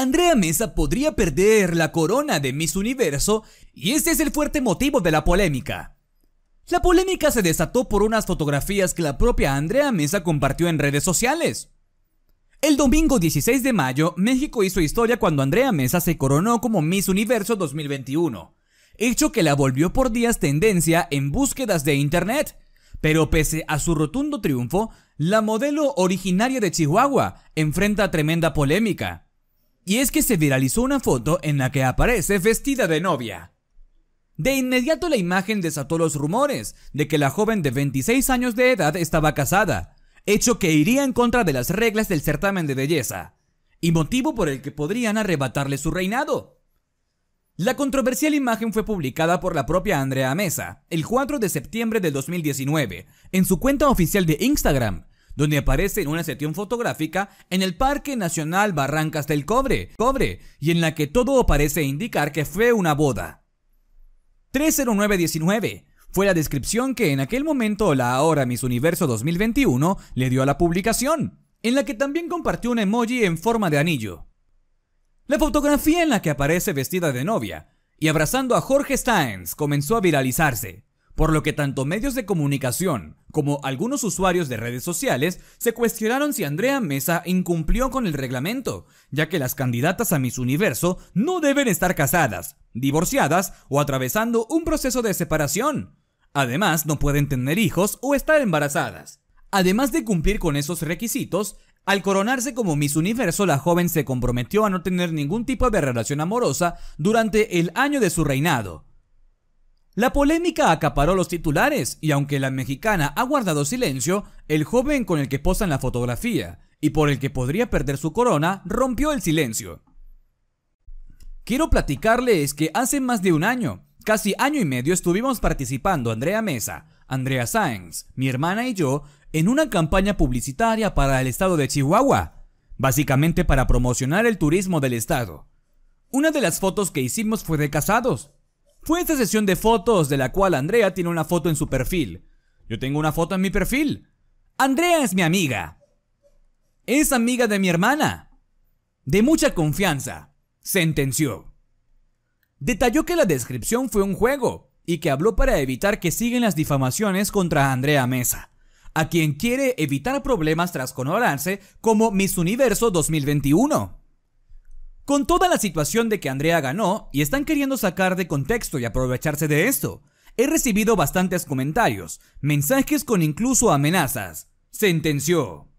Andrea Mesa podría perder la corona de Miss Universo y este es el fuerte motivo de la polémica. La polémica se desató por unas fotografías que la propia Andrea Mesa compartió en redes sociales. El domingo 16 de mayo, México hizo historia cuando Andrea Mesa se coronó como Miss Universo 2021, hecho que la volvió por días tendencia en búsquedas de Internet. Pero pese a su rotundo triunfo, la modelo originaria de Chihuahua enfrenta tremenda polémica. Y es que se viralizó una foto en la que aparece vestida de novia. De inmediato la imagen desató los rumores de que la joven de 26 años de edad estaba casada, hecho que iría en contra de las reglas del certamen de belleza, y motivo por el que podrían arrebatarle su reinado. La controversial imagen fue publicada por la propia Andrea Mesa el 4 de septiembre de 2019 en su cuenta oficial de Instagram, donde aparece en una sección fotográfica en el Parque Nacional Barrancas del Cobre, Cobre, y en la que todo parece indicar que fue una boda. 30919 fue la descripción que en aquel momento la ahora Miss Universo 2021 le dio a la publicación, en la que también compartió un emoji en forma de anillo. La fotografía en la que aparece vestida de novia y abrazando a Jorge Steins comenzó a viralizarse por lo que tanto medios de comunicación como algunos usuarios de redes sociales se cuestionaron si Andrea Mesa incumplió con el reglamento, ya que las candidatas a Miss Universo no deben estar casadas, divorciadas o atravesando un proceso de separación. Además, no pueden tener hijos o estar embarazadas. Además de cumplir con esos requisitos, al coronarse como Miss Universo, la joven se comprometió a no tener ningún tipo de relación amorosa durante el año de su reinado, la polémica acaparó los titulares y aunque la mexicana ha guardado silencio, el joven con el que posan en la fotografía y por el que podría perder su corona rompió el silencio. Quiero platicarles que hace más de un año, casi año y medio, estuvimos participando Andrea Mesa, Andrea Sáenz, mi hermana y yo, en una campaña publicitaria para el estado de Chihuahua, básicamente para promocionar el turismo del estado. Una de las fotos que hicimos fue de casados, fue esta sesión de fotos de la cual Andrea tiene una foto en su perfil. Yo tengo una foto en mi perfil. Andrea es mi amiga. Es amiga de mi hermana. De mucha confianza, sentenció. Detalló que la descripción fue un juego y que habló para evitar que sigan las difamaciones contra Andrea Mesa, a quien quiere evitar problemas tras conorarse como Miss Universo 2021. Con toda la situación de que Andrea ganó y están queriendo sacar de contexto y aprovecharse de esto, he recibido bastantes comentarios, mensajes con incluso amenazas. Sentenció.